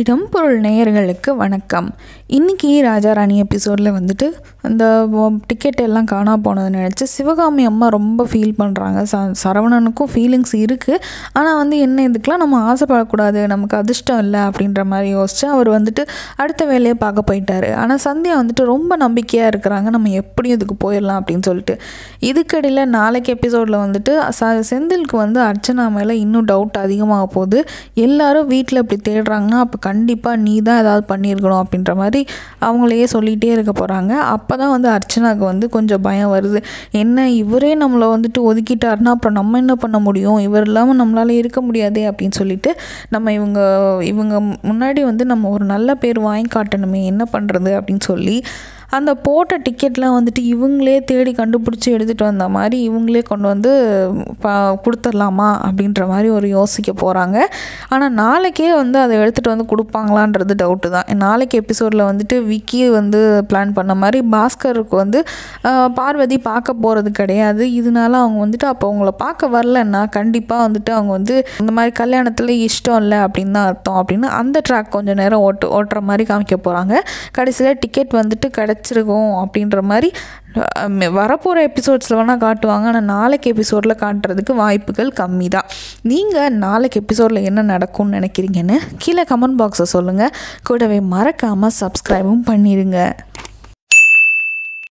இடம் பொருள் நேயர்களுக்கு வணக்கம் இன்றைக்கி ராஜா ராணி எபிசோடில் வந்துட்டு அந்த டிக்கெட் எல்லாம் காணா போனதுன்னு நினச்சி சிவகாமி அம்மா ரொம்ப ஃபீல் பண்ணுறாங்க ச சரவணனுக்கும் ஃபீலிங்ஸ் இருக்குது ஆனால் வந்து என்ன இதுக்கெலாம் நம்ம ஆசைப்படக்கூடாது நமக்கு அதிர்ஷ்டம் இல்லை அப்படின்ற மாதிரி யோசிச்சு அவர் வந்துட்டு அடுத்த வேலையை பார்க்க போயிட்டார் ஆனால் சந்தியா வந்துட்டு ரொம்ப நம்பிக்கையாக இருக்கிறாங்க நம்ம எப்படியும் இதுக்கு போயிடலாம் அப்படின்னு சொல்லிட்டு இதுக்கடையில் நாளைக்கு எபிசோடில் வந்துட்டு ச செந்திலுக்கு வந்து அர்ச்சனா மேலே இன்னும் டவுட் அதிகமாக போகுது எல்லாரும் வீட்டில் இப்படி தேடுறாங்கன்னா அப்போ கண்டிப்பாக நீ தான் ஏதாவது பண்ணியிருக்கணும் அப்படின்ற மாதிரி அவங்களையே சொல்லிகிட்டே இருக்க போகிறாங்க அப்போ அப்போ தான் வந்து அர்ச்சனாவுக்கு வந்து கொஞ்சம் பயம் வருது என்ன இவரே நம்மளை வந்துட்டு ஒதுக்கிட்டாருன்னா அப்புறம் நம்ம என்ன பண்ண முடியும் இவர் இல்லாமல் நம்மளால் இருக்க முடியாதே அப்படின்னு சொல்லிட்டு நம்ம இவங்க இவங்க முன்னாடி வந்து நம்ம ஒரு நல்ல பேர் வாங்கி காட்டணுமே என்ன பண்ணுறது அப்படின்னு சொல்லி அந்த போட்ட டிக்கெட்லாம் வந்துட்டு இவங்களே தேடி கண்டுபிடிச்சி எடுத்துகிட்டு வந்த மாதிரி இவங்களே கொண்டு வந்து கொடுத்துடலாமா அப்படின்ற மாதிரி ஒரு யோசிக்க போகிறாங்க ஆனால் நாளைக்கே வந்து அதை எடுத்துகிட்டு வந்து கொடுப்பாங்களான்றது டவுட்டு தான் நாளைக்கு எபிசோடில் வந்துட்டு விக்கி வந்து பிளான் பண்ண மாதிரி பாஸ்கருக்கு வந்து பார்வதி பார்க்க போகிறது கிடையாது இதனால அவங்க வந்துட்டு அப்போ அவங்கள பார்க்க வரலன்னா கண்டிப்பாக வந்துட்டு அவங்க வந்து இந்த மாதிரி கல்யாணத்தில் இஷ்டம் இல்லை அப்படின்னு தான் அர்த்தம் அப்படின்னு அந்த ட்ராக் கொஞ்சம் நேரம் ஓட்டு ஓட்டுற மாதிரி காமிக்க போகிறாங்க கடைசியில் டிக்கெட் வந்துட்டு கிடை கிடச்சிருக்கும் அப்படின்ற மாதிரி வரப்போகிற எபிசோட்ஸில் வேணால் காட்டுவாங்க ஆனால் நாளைக்கு எபிசோடில் காட்டுறதுக்கு வாய்ப்புகள் கம்மி தான் நீங்கள் நாளைக்கு எபிசோடில் என்ன நடக்கும்னு நினைக்கிறீங்கன்னு கீழே கமெண்ட் பாக்ஸை சொல்லுங்கள் கூடவே மறக்காமல் சப்ஸ்கிரைபும் பண்ணிடுங்க